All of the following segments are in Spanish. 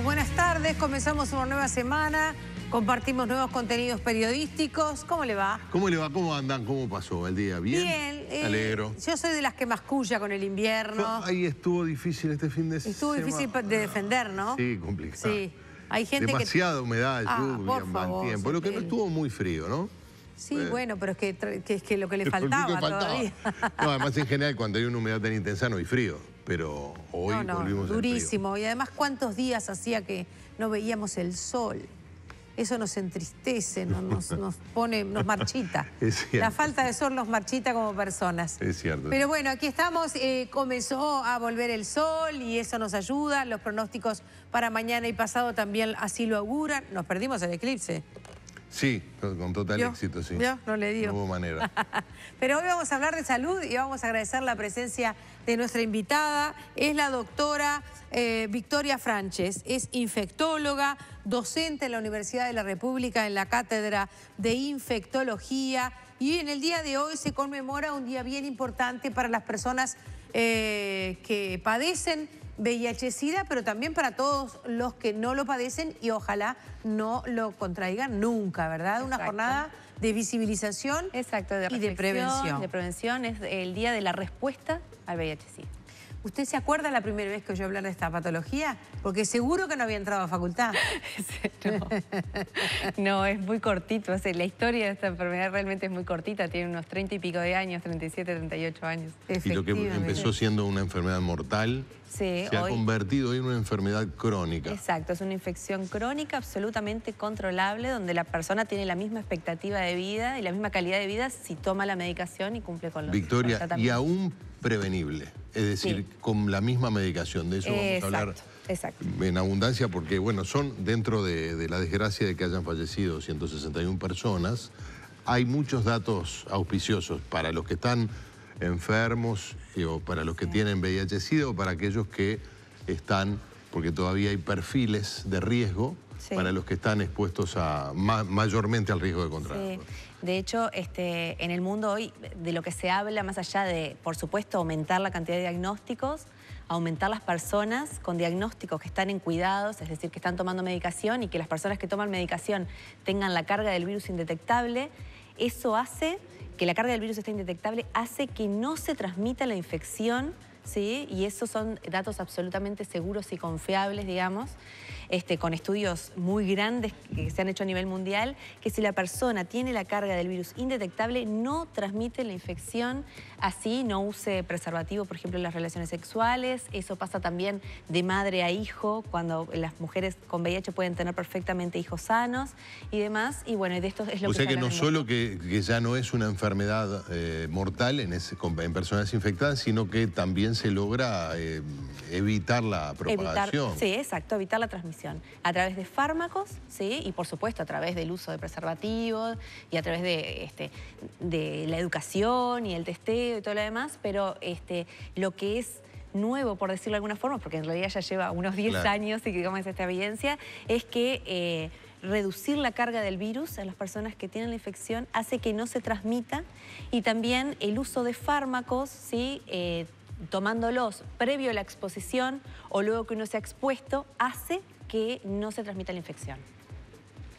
buenas tardes. Comenzamos una nueva semana. Compartimos nuevos contenidos periodísticos. ¿Cómo le va? ¿Cómo le va? ¿Cómo andan? ¿Cómo pasó el día? ¿Bien? Bien. Eh, alegro. Yo soy de las que mascuya con el invierno. ahí estuvo difícil este fin de semana. Estuvo difícil de defender, ¿no? Sí, complicado. Sí. Hay gente Demasiada humedad, ah, lluvia, por favor, mal tiempo. Lo que no eh. estuvo muy frío, ¿no? Sí, eh. bueno, pero es que, es que lo que le faltaba, No, además en general cuando hay una humedad tan intensa no hay frío pero hoy no, durísimo. Y además, ¿cuántos días hacía que no veíamos el sol? Eso nos entristece, nos, nos, pone, nos marchita. La falta de sol nos marchita como personas. Es cierto. Pero bueno, aquí estamos, eh, comenzó a volver el sol y eso nos ayuda. Los pronósticos para mañana y pasado también así lo auguran. Nos perdimos el eclipse. Sí, con total éxito, sí. Yo no le digo. No hubo manera. Pero hoy vamos a hablar de salud y vamos a agradecer la presencia de nuestra invitada. Es la doctora eh, Victoria Franches, es infectóloga, docente en la Universidad de la República en la Cátedra de Infectología y en el día de hoy se conmemora un día bien importante para las personas eh, que padecen VIH-Sida, pero también para todos los que no lo padecen y ojalá no lo contraigan nunca, ¿verdad? Una jornada de visibilización y de prevención. De prevención es el día de la respuesta al vih ¿Usted se acuerda la primera vez que oyó hablar de esta patología? Porque seguro que no había entrado a facultad. no. es muy cortito. la historia de esta enfermedad realmente es muy cortita. Tiene unos 30 y pico de años, 37, 38 años. Y lo que empezó siendo una enfermedad mortal se ha convertido en una enfermedad crónica. Exacto, es una infección crónica absolutamente controlable donde la persona tiene la misma expectativa de vida y la misma calidad de vida si toma la medicación y cumple con los... Victoria, y aún prevenible. Es decir, con la misma medicación. De eso vamos a hablar en abundancia porque, bueno, son dentro de, la desgracia de que hayan fallecido 161 personas, hay muchos datos auspiciosos para los que están enfermos eh, o para los que tienen vih o para aquellos que están, porque todavía hay perfiles de riesgo para los que están expuestos a mayormente al riesgo de contraer. De hecho, este, en el mundo hoy de lo que se habla, más allá de, por supuesto, aumentar la cantidad de diagnósticos, aumentar las personas con diagnósticos que están en cuidados, es decir, que están tomando medicación y que las personas que toman medicación tengan la carga del virus indetectable, eso hace que la carga del virus esté indetectable, hace que no se transmita la infección ¿sí? Y esos son datos absolutamente seguros y confiables, digamos. Este, con estudios muy grandes que se han hecho a nivel mundial, que si la persona tiene la carga del virus indetectable, no transmite la infección, así no use preservativo, por ejemplo, en las relaciones sexuales. Eso pasa también de madre a hijo, cuando las mujeres con VIH pueden tener perfectamente hijos sanos y demás. Y bueno, de esto es lo o que... O sea que no solo que, ya no es una enfermedad eh, mortal en, ese, personas infectadas, sino que también se logra eh, evitar la propagación. sí, exacto, evitar la transmisión a través de fármacos, ¿sí? Y por supuesto a través del uso de preservativos y a través de, este, la educación y el testeo y todo lo demás, pero este, lo que es nuevo, por decirlo de alguna forma, porque en realidad ya lleva unos 10 años y que comienza esta evidencia, es que eh, reducir la carga del virus a las personas que tienen la infección hace que no se transmita y también el uso de fármacos, ¿sí? Eh, tomándolos previo a la exposición o luego que uno se ha expuesto, hace que no se transmita la infección.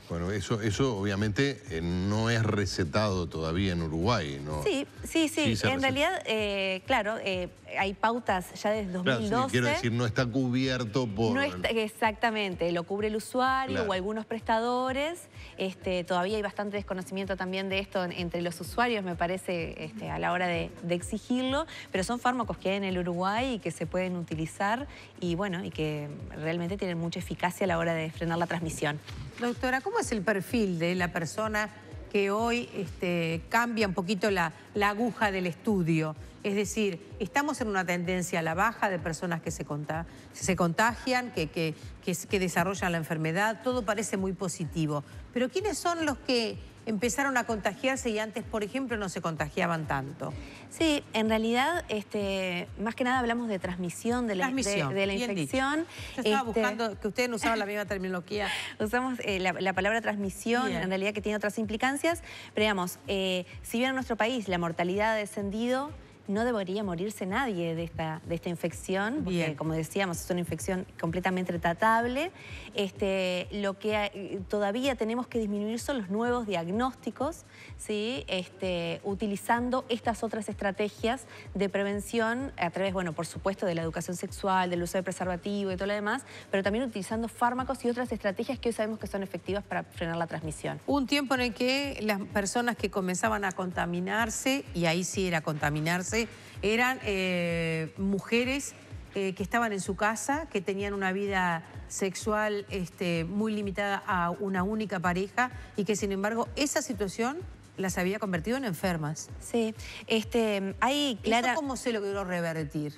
Bueno, eso, eso obviamente eh, no es recetado todavía en Uruguay, ¿no? Sí, sí, sí. en realidad, eh, claro, eh, hay pautas ya desde 2012. quiero decir, no está cubierto por... exactamente, lo cubre el usuario o algunos prestadores. Este, todavía hay bastante desconocimiento también de esto entre los usuarios, me parece, este, a la hora de, de, exigirlo. Pero son fármacos que hay en el Uruguay y que se pueden utilizar y, bueno, y que realmente tienen mucha eficacia a la hora de frenar la transmisión. Doctora, ¿cómo ¿Cómo es el perfil de la persona que hoy este, cambia un poquito la, aguja del estudio? Es decir, estamos en una tendencia a la baja de personas que se, contagian, que, que desarrollan la enfermedad, todo parece muy positivo. Pero ¿quiénes son los que empezaron a contagiarse y antes, por ejemplo, no se contagiaban tanto. Sí, en realidad, este, más que nada hablamos de transmisión de la, de, la infección. Yo estaba este, buscando que ustedes no usaban la misma terminología. Usamos eh, la, palabra transmisión, en realidad que tiene otras implicancias, pero digamos, eh, si bien en nuestro país la mortalidad ha descendido, no debería morirse nadie de esta, de esta infección, porque como decíamos, es una infección completamente tratable. Este, lo que eh, todavía tenemos que disminuir son los nuevos diagnósticos, ¿sí? este, utilizando estas otras estrategias de prevención a través, bueno, por supuesto, de la educación sexual, del uso de preservativo y todo lo demás, pero también utilizando fármacos y otras estrategias que hoy sabemos que son efectivas para frenar la transmisión. Un tiempo en el que las personas que comenzaban a contaminarse, y ahí sí era contaminarse, eran eh, mujeres eh, que estaban en su casa, que tenían una vida sexual este, muy limitada a una única pareja y que sin embargo esa situación las había convertido en enfermas. Sí, este, hay clara... ¿Eso cómo se logró revertir?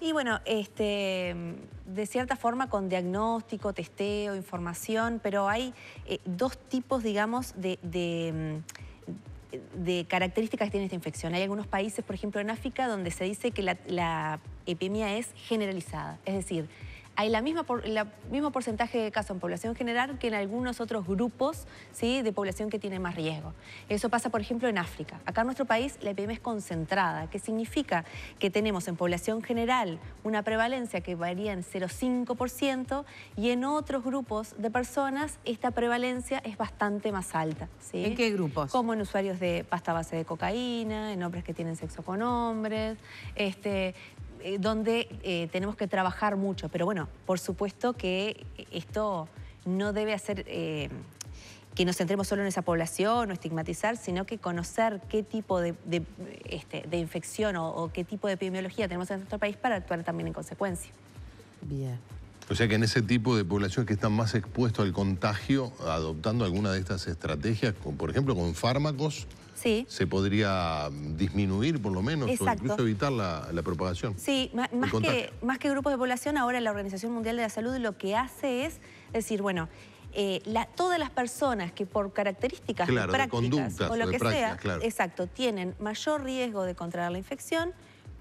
Y bueno, este, de cierta forma con diagnóstico, testeo, información, pero hay eh, dos tipos, digamos, de mm, de características que tiene esta infección. Hay algunos países, por ejemplo en África, donde se dice que la, la epidemia es generalizada, es decir, hay la misma, mismo porcentaje de casos en población general que en algunos otros grupos ¿sí? de población que tiene más riesgo. Eso pasa, por ejemplo, en África. Acá en nuestro país la epidemia es concentrada, que significa que tenemos en población general una prevalencia que varía en 0,5% y en otros grupos de personas esta prevalencia es bastante más alta. ¿En qué grupos? Como en usuarios de pasta base de cocaína, en hombres que tienen sexo con hombres, este, eh, donde eh, tenemos que trabajar mucho. Pero bueno, por supuesto que esto no debe hacer eh, que nos centremos solo en esa población o estigmatizar, sino que conocer qué tipo de, este, infección o, qué tipo de epidemiología tenemos en nuestro país para actuar también en consecuencia. Bien. O sea que en ese tipo de población que están más expuestos al contagio, adoptando alguna de estas estrategias, por ejemplo con fármacos, se podría disminuir por lo menos o incluso evitar la, propagación. Sí, más que, grupos de población, ahora la Organización Mundial de la Salud lo que hace es decir, bueno, eh, todas las personas que por características prácticas o lo que sea, exacto, tienen mayor riesgo de contraer la infección,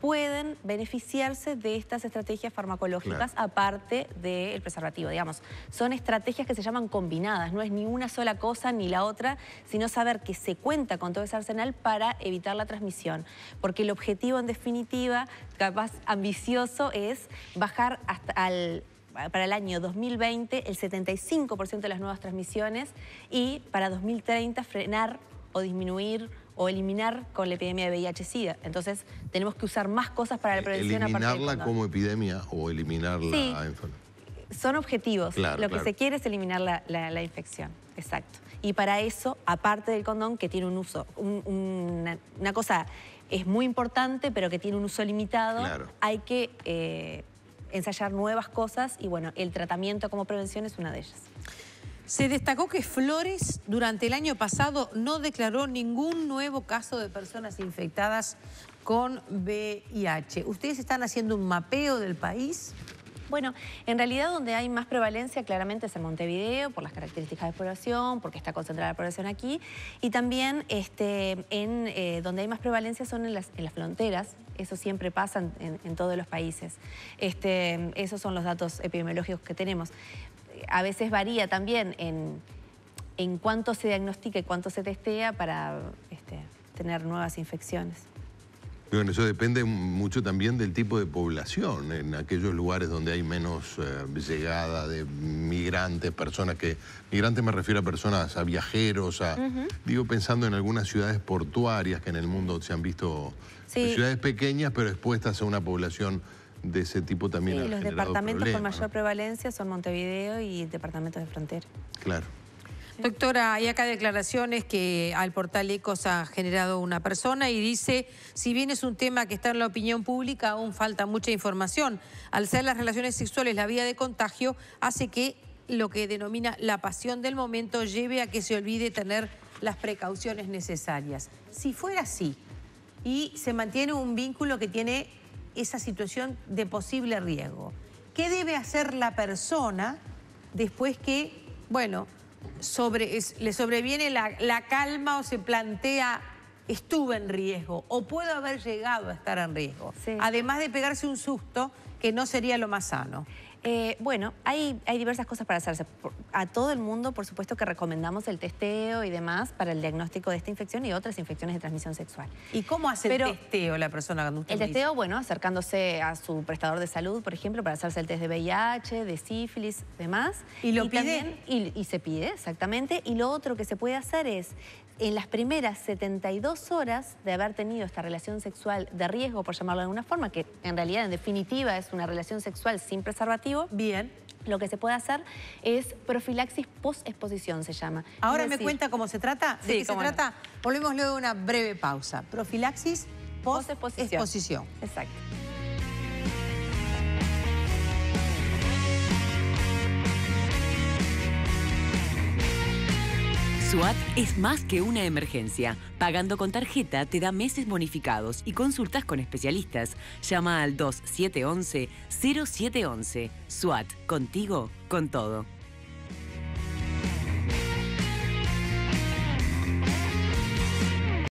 pueden beneficiarse de estas estrategias farmacológicas aparte del preservativo, digamos. Son estrategias que se llaman combinadas, no es ni una sola cosa ni la otra, sino saber que se cuenta con todo ese arsenal para evitar la transmisión. Porque el objetivo, en definitiva, capaz ambicioso, es bajar hasta para el año 2020 el 75% de las nuevas transmisiones y para 2030 frenar o disminuir o eliminar con la epidemia de VIH-Sida. Entonces, tenemos que usar más cosas para la e- prevención. ¿Eliminarla como epidemia o eliminarla sí, enfermedad? Son objetivos. Lo que se quiere es eliminar la, infección. Exacto. Y para eso, aparte del condón, que tiene un uso, una, cosa es muy importante, pero que tiene un uso limitado, hay que eh, ensayar nuevas cosas y bueno, el tratamiento como prevención es una de ellas. Se destacó que Flores durante el año pasado no declaró ningún nuevo caso de personas infectadas con VIH. ¿Ustedes están haciendo un mapeo del país? Bueno, en realidad donde hay más prevalencia claramente es en Montevideo, por las características de población, porque está concentrada la población aquí, y también este, en, eh, donde hay más prevalencia son en las, en las fronteras, eso siempre pasa en, todos los países. Este, esos son los datos epidemiológicos que tenemos a veces varía también en, cuánto se diagnostica y cuánto se testea para este, tener nuevas infecciones. Bueno, eso depende mucho también del tipo de población. En aquellos lugares donde hay menos eh, llegada de migrantes, personas que... Migrantes me refiero a personas, a viajeros, a... Digo, pensando en algunas ciudades portuarias que en el mundo se han visto... Ciudades pequeñas pero expuestas a una población de ese tipo también los departamentos con mayor prevalencia son Montevideo y departamentos de frontera. Claro. Doctora, hay acá declaraciones que al portal ECOS ha generado una persona y dice, si bien es un tema que está en la opinión pública, aún falta mucha información. Al ser las relaciones sexuales la vía de contagio, hace que lo que denomina la pasión del momento lleve a que se olvide tener las precauciones necesarias. Si fuera así y se mantiene un vínculo que tiene esa situación de posible riesgo. ¿Qué debe hacer la persona después que, bueno, sobre, le sobreviene la, calma o se plantea estuve en riesgo o puedo haber llegado a estar en riesgo? Además de pegarse un susto que no sería lo más sano. Eh, bueno, hay, hay, diversas cosas para hacerse. A todo el mundo, por supuesto, que recomendamos el testeo y demás para el diagnóstico de esta infección y otras infecciones de transmisión sexual. ¿Y cómo hace el testeo la persona cuando El testeo, bueno, acercándose a su prestador de salud, por ejemplo, para hacerse el test de VIH, de sífilis, demás. ¿Y lo piden pide? y se pide, exactamente. Y lo otro que se puede hacer es en las primeras 72 horas de haber tenido esta relación sexual de riesgo, por llamarlo de alguna forma, que en realidad, en definitiva, es una relación sexual sin preservativo. Bien lo que se puede hacer es profilaxis post-exposición, se llama. Ahora me cuenta cómo se trata. ¿De sí, qué se trata? Volvemos luego de una breve pausa. Profilaxis post-exposición. Exacto. SUAT es más que una emergencia. Pagando con tarjeta te da meses bonificados y consultas con especialistas. Llama al 2711-0711. SWAT. contigo, con todo.